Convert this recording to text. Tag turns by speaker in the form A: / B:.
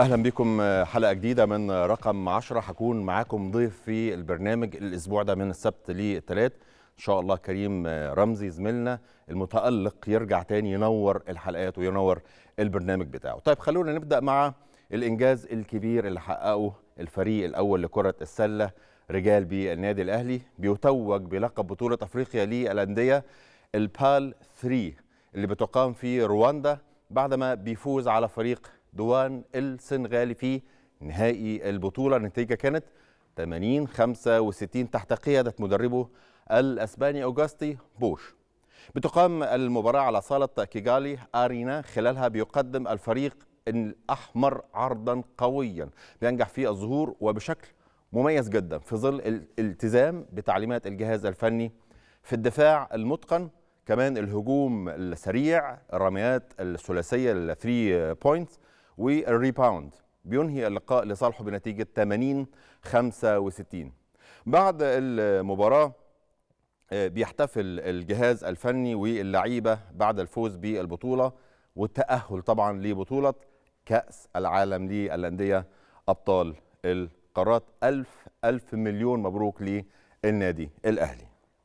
A: اهلا بكم آه، حلقه جديده من رقم 10 هكون معاكم ضيف في البرنامج الاسبوع ده من السبت للثلاث ان شاء الله كريم آه، رمزي زميلنا المتالق يرجع تاني ينور الحلقات وينور البرنامج بتاعه طيب خلونا نبدا مع الانجاز الكبير اللي حققه الفريق الاول لكره السله رجال بالنادي الاهلي بيتوج بلقب بطوله افريقيا للانديه البال 3 اللي بتقام في رواندا بعدما بيفوز على فريق دوان السنغالي في نهائي البطولة النتيجة كانت 80 65 تحت قيادة مدربه الأسباني أوغاستي بوش بتقام المباراة على صالة كيغالي أرينا خلالها بيقدم الفريق الأحمر عرضا قويا بينجح في الظهور وبشكل مميز جدا في ظل الالتزام بتعليمات الجهاز الفني في الدفاع المتقن كمان الهجوم السريع الرميات الثلاثية الثري بوينتس والريباوند بينهي اللقاء لصالحه بنتيجة 80 65 بعد المباراة آه، بيحتفل الجهاز الفني واللعيبة بعد الفوز بالبطولة والتأهل طبعا لبطولة كأس العالم للأندية أبطال القارات ألف ألف مليون مبروك للنادي الأهلي